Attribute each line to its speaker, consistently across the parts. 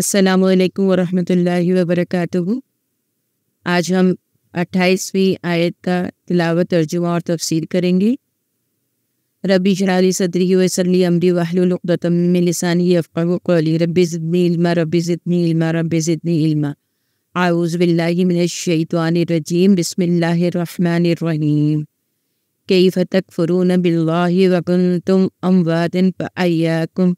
Speaker 1: अस्सलाम वरहमतुल्लाहि वबरकातुहु आज हम 28वीं आयत का तिलावत तर्जुमा और तफसीर करेंगे रबी शराली सदरी वसली अमरी वाहलतम लसानी अफ़ी रबी ज़िदनी इल्मा रबी ज़िदनी इल्मा रबी ज़िदनी इल्मा आउज़बिल्लिमिनशैतवानरजीम बसमीम कई फ़तक फ़रून बिल्ला वकुन तुम अमवादन फ़ैकुम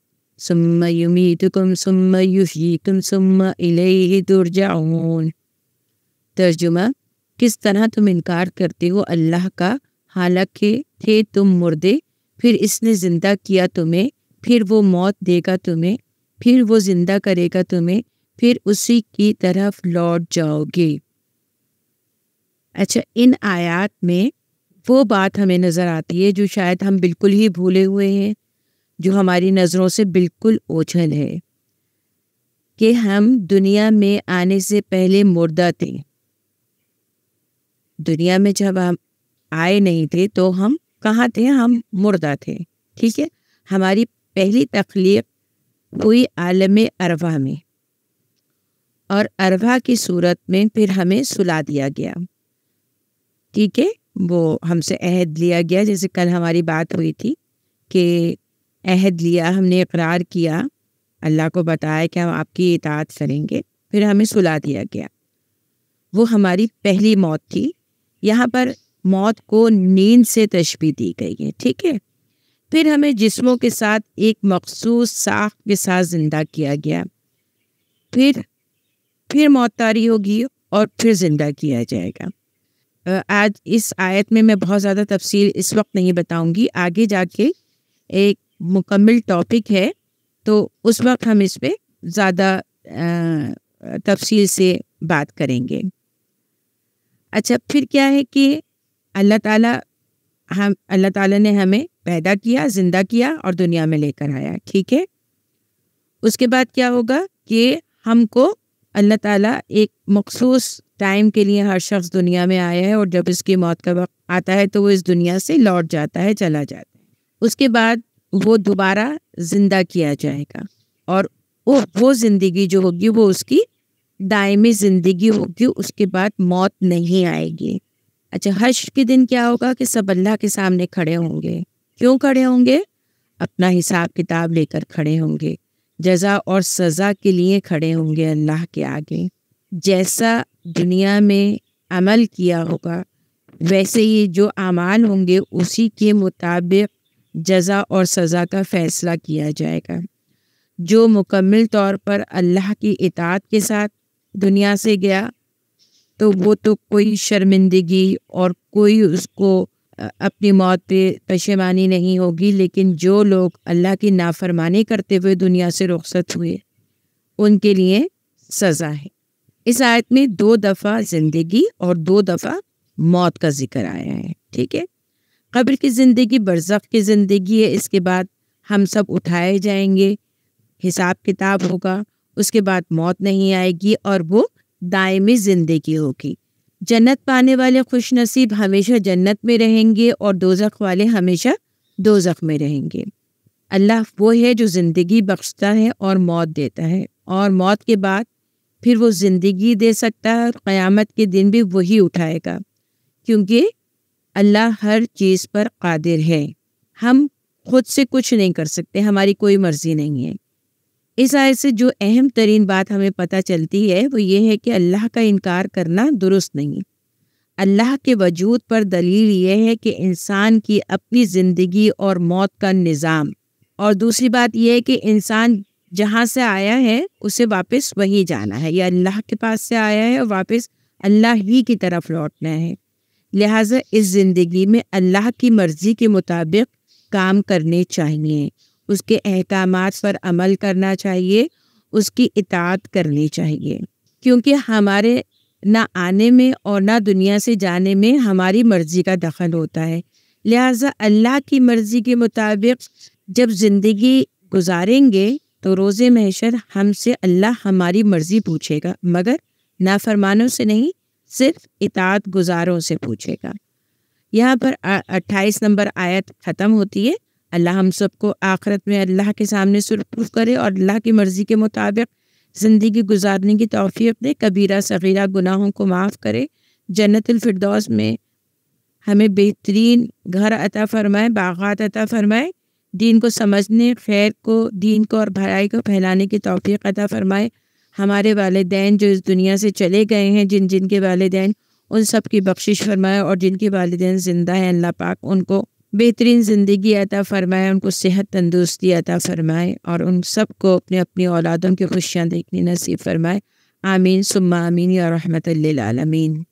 Speaker 1: ثم يميتكم ثم يحييكم ثم इलेहि तुरजाऊन तर्जुमा किस तरह तुम इनकार करते हो अल्लाह का हालांकि थे तुम मुर्दे फिर इसने ज़िंदा किया तुम्हें फिर वो मौत देगा तुम्हें फिर वो ज़िंदा करेगा तुम्हें फिर उसी की तरफ लौट जाओगे अच्छा इन आयात में वो बात हमें नज़र आती है जो शायद हम बिल्कुल ही भूले हुए हैं जो हमारी नज़रों से बिल्कुल ओझल है कि हम दुनिया में आने से पहले मुर्दा थे दुनिया में जब हम आए नहीं थे तो हम कहाँ थे हम मुर्दा थे ठीक है हमारी पहली तख्लीक हुई आलम अरवा में और अरवा की सूरत में फिर हमें सुला दिया गया ठीक है वो हमसे अहद लिया गया जैसे कल हमारी बात हुई थी कि अहद लिया हमने इकरार किया अल्लाह को बताया कि हम आपकी इतात करेंगे फिर हमें सुला दिया गया वो हमारी पहली मौत थी यहाँ पर मौत को नींद से तशबी दी गई है ठीक है फिर हमें जिस्मों के साथ एक मखसूस साख के साथ ज़िंदा किया गया फिर फिर मौत तारी होगी और फिर ज़िंदा किया जाएगा आज इस आयत में मैं बहुत ज़्यादा तफसील इस वक्त नहीं बताऊंगी आगे जाके एक मुकम्मल टॉपिक है तो उस वक्त हम इस पर ज़्यादा तफसील से बात करेंगे अच्छा फिर क्या है कि अल्लाह ताला हम अल्लाह ताला ने हमें पैदा किया ज़िंदा किया और दुनिया में लेकर आया ठीक है उसके बाद क्या होगा कि हमको अल्लाह ताला एक मखसूस टाइम के लिए हर शख्स दुनिया में आया है और जब इसकी मौत का वक्त आता है तो वो इस दुनिया से लौट जाता है चला जाता है उसके बाद वो दोबारा जिंदा किया जाएगा और वो वो जिंदगी जो होगी वो उसकी दायमी जिंदगी होगी उसके बाद मौत नहीं आएगी अच्छा हर्ष के दिन क्या होगा कि सब अल्लाह के सामने खड़े होंगे क्यों खड़े होंगे अपना हिसाब किताब लेकर खड़े होंगे जजा और सज़ा के लिए खड़े होंगे अल्लाह के आगे जैसा दुनिया में अमल किया होगा वैसे ही जो अमाल होंगे उसी के मुताबिक जजा और सज़ा का फ़ैसला किया जाएगा जो मुकम्मल तौर पर अल्लाह की इतात के साथ दुनिया से गया तो वो तो कोई शर्मिंदगी और कोई उसको अपनी मौत पे पशेमानी नहीं होगी लेकिन जो लोग अल्लाह की नाफरमानी करते हुए दुनिया से रुखसत हुए उनके लिए सज़ा है इस आयत में दो दफ़ा ज़िंदगी और दो दफ़ा मौत का जिक्र आया है ठीक है कब्र की ज़िंदगी बरसक की ज़िंदगी है इसके बाद हम सब उठाए जाएंगे हिसाब किताब होगा उसके बाद मौत नहीं आएगी और वो दायमी ज़िंदगी होगी जन्नत पाने वाले खुश नसीब हमेशा जन्नत में रहेंगे और दोजख वाले हमेशा दोजख में रहेंगे अल्लाह वो है जो ज़िंदगी बख्शता है और मौत देता है और मौत के बाद फिर वो ज़िंदगी दे सकता है और क़यामत के दिन भी वही उठाएगा क्योंकि अल्लाह हर चीज़ पर कादिर है हम खुद से कुछ नहीं कर सकते हमारी कोई मर्ज़ी नहीं है इस आय से जो अहम तरीन बात हमें पता चलती है वो ये है कि अल्लाह का इनकार करना दुरुस्त नहीं अल्लाह के वजूद पर दलील ये है कि इंसान की अपनी ज़िंदगी और मौत का निज़ाम और दूसरी बात यह है कि इंसान जहाँ से आया है उसे वापस वहीं जाना है या अल्लाह के पास से आया है और वापस अल्लाह ही की तरफ लौटना है लिहाजा इस ज़िंदगी में अल्लाह की मर्ज़ी के मुताबिक काम करने चाहिए उसके अहकाम पर अमल करना चाहिए उसकी इतात करनी चाहिए क्योंकि हमारे ना आने में और ना दुनिया से जाने में हमारी मर्ज़ी का दखल होता है लिहाजा अल्लाह की मर्ज़ी के मुताबिक जब ज़िंदगी गुजारेंगे तो रोज़ महशर हमसे अल्लाह हमारी मर्ज़ी पूछेगा मगर नाफरमानों से नहीं सिर्फ इतात गुजारों से पूछेगा यहाँ पर अट्ठाईस नंबर आयत ख़त्म होती है अल्लाह हम सबको आखरत में अल्लाह के सामने सुरखरूफ करे और अल्लाह की मर्ज़ी के मुताबिक ज़िंदगी गुजारने की तोफ़ी दे कबीरा सगीरा गुनाहों को माफ़ करे जन्नतफरदौस में हमें बेहतरीन घर अता फरमाए बागात अता फरमाए दीन को समझने खैर को दीन को और भलाई को फैलाने की तोफ़ी अता फरमाए हमारे वालदेन जो इस दुनिया से चले गए हैं जिन जिन के वालदेन उन सब की बख्शिश फरमाए और जिनके वालदेन ज़िंदा हैं अल्लाह पाक उनको बेहतरीन ज़िंदगी अता फ़रमाए उनको सेहत तंदुरुस्ती अता फ़रमाए और उन सब को अपने अपनी औलादों की खुशियाँ देखने नसीब फ़रमाए आमीन सुम्मा आमीन या रहमत आलमीन